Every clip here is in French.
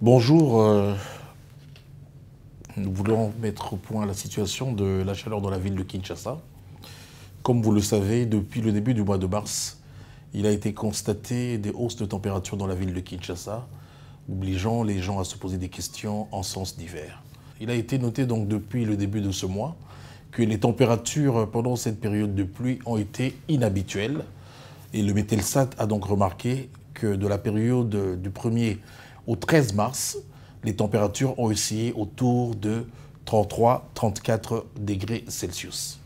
Bonjour. Euh, nous voulons mettre au point la situation de la chaleur dans la ville de Kinshasa. Comme vous le savez, depuis le début du mois de mars, il a été constaté des hausses de température dans la ville de Kinshasa, obligeant les gens à se poser des questions en sens divers. Il a été noté donc depuis le début de ce mois que les températures pendant cette période de pluie ont été inhabituelles. Et le METELSAT a donc remarqué que de la période du 1er au 13 mars, les températures ont essayé autour de 33-34 degrés Celsius.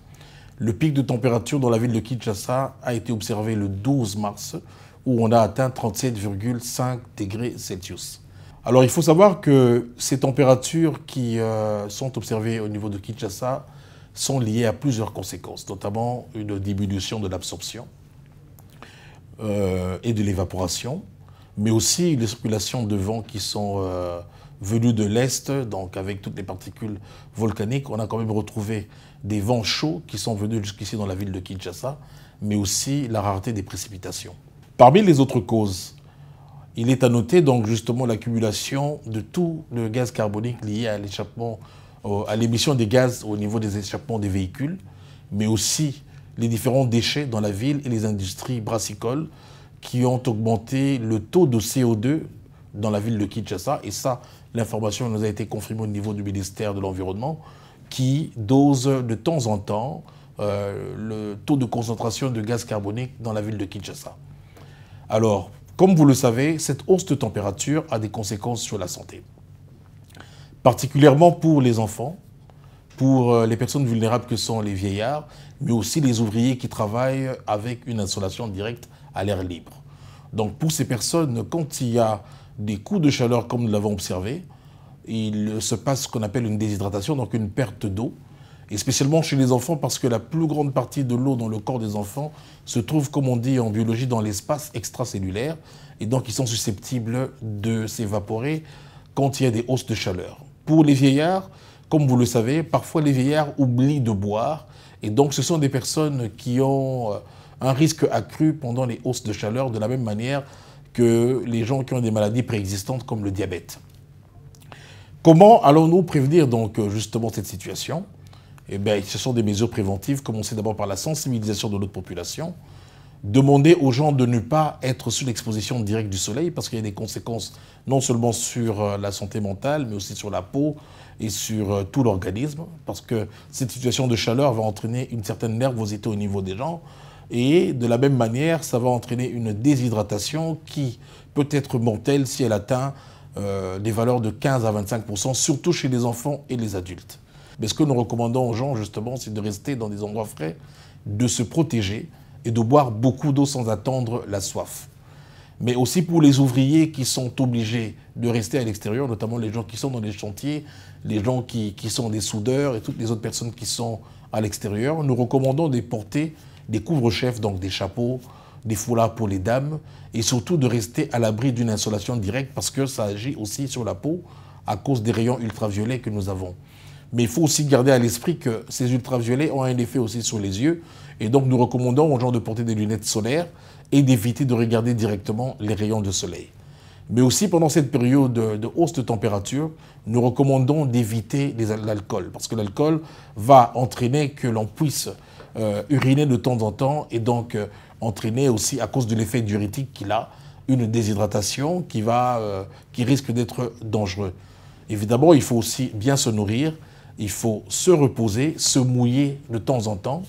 Le pic de température dans la ville de Kinshasa a été observé le 12 mars, où on a atteint 37,5 degrés Celsius. Alors il faut savoir que ces températures qui euh, sont observées au niveau de Kinshasa sont liées à plusieurs conséquences, notamment une diminution de l'absorption euh, et de l'évaporation, mais aussi les circulations de vents qui sont venus venues de l'Est, donc avec toutes les particules volcaniques. On a quand même retrouvé des vents chauds qui sont venus jusqu'ici dans la ville de Kinshasa, mais aussi la rareté des précipitations. Parmi les autres causes, il est à noter donc justement l'accumulation de tout le gaz carbonique lié à l'échappement, à l'émission des gaz au niveau des échappements des véhicules, mais aussi les différents déchets dans la ville et les industries brassicoles qui ont augmenté le taux de CO2 dans la ville de Kinshasa. Et ça, l'information nous a été confirmée au niveau du ministère de l'Environnement, qui dose de temps en temps euh, le taux de concentration de gaz carbonique dans la ville de Kinshasa. Alors, comme vous le savez, cette hausse de température a des conséquences sur la santé, particulièrement pour les enfants, pour euh, les personnes vulnérables que sont les vieillards, mais aussi les ouvriers qui travaillent avec une insolation directe à l'air libre. Donc pour ces personnes, quand il y a des coups de chaleur comme nous l'avons observé, il se passe ce qu'on appelle une déshydratation, donc une perte d'eau, et spécialement chez les enfants parce que la plus grande partie de l'eau dans le corps des enfants se trouve, comme on dit en biologie, dans l'espace extracellulaire, et donc ils sont susceptibles de s'évaporer quand il y a des hausses de chaleur. Pour les vieillards, comme vous le savez, parfois les vieillards oublient de boire, et donc ce sont des personnes qui ont euh, un risque accru pendant les hausses de chaleur, de la même manière que les gens qui ont des maladies préexistantes comme le diabète. Comment allons-nous prévenir donc euh, justement cette situation eh bien, ce sont des mesures préventives, commencer d'abord par la sensibilisation de notre population, demander aux gens de ne pas être sous l'exposition directe du soleil parce qu'il y a des conséquences non seulement sur euh, la santé mentale, mais aussi sur la peau et sur euh, tout l'organisme, parce que cette situation de chaleur va entraîner une certaine nervosité au niveau des gens, et de la même manière, ça va entraîner une déshydratation qui peut être mortelle si elle atteint euh, des valeurs de 15 à 25%, surtout chez les enfants et les adultes. Mais ce que nous recommandons aux gens, justement, c'est de rester dans des endroits frais, de se protéger et de boire beaucoup d'eau sans attendre la soif. Mais aussi pour les ouvriers qui sont obligés de rester à l'extérieur, notamment les gens qui sont dans les chantiers, les gens qui, qui sont des soudeurs et toutes les autres personnes qui sont à l'extérieur, nous recommandons de porter des couvre-chefs, donc des chapeaux, des foulards pour les dames, et surtout de rester à l'abri d'une insolation directe parce que ça agit aussi sur la peau à cause des rayons ultraviolets que nous avons. Mais il faut aussi garder à l'esprit que ces ultraviolets ont un effet aussi sur les yeux, et donc nous recommandons aux gens de porter des lunettes solaires et d'éviter de regarder directement les rayons de soleil. Mais aussi pendant cette période de hausse de température, nous recommandons d'éviter l'alcool, parce que l'alcool va entraîner que l'on puisse euh, uriner de temps en temps et donc euh, entraîner aussi, à cause de l'effet diurétique qu'il a, une déshydratation qui, va, euh, qui risque d'être dangereux Évidemment, il faut aussi bien se nourrir, il faut se reposer, se mouiller de temps en temps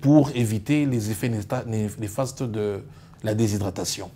pour éviter les effets néfastes de la déshydratation.